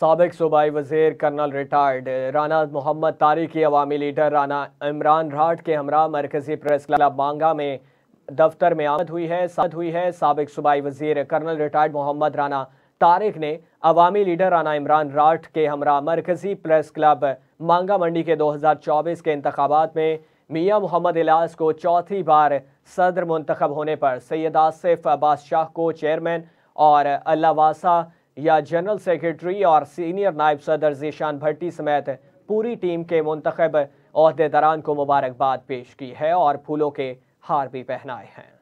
सबक सूबाई वजीर कर्नल रिटायर्ड राना मोहम्मद तारी की अवामी लीडर राना इमरान राठ के हमरा मरकजी प्रेस क्लब मांगा में दफ्तर में आमद हुई है साथ हुई है सबक सूबाई वजीर कर्नल रिटायर्ड मोहम्मद राना तारिक ने अवामी लीडर राना इमरान राठ के हमरा मरकजी प्रेस क्लब मांगा मंडी के 2024 के इंतबात में मियाँ मोहम्मद इलास को चौथी बार सदर मंतखब होने पर सैयद आसिफ अब्बास शाह को चेयरमैन और अल्लावासा या जनरल सेक्रेटरी और सीनियर नायब सदर जीशान भट्टी समेत पूरी टीम के मुंतब अहदेदारान को मुबारकबाद पेश की है और फूलों के हार भी पहनाए हैं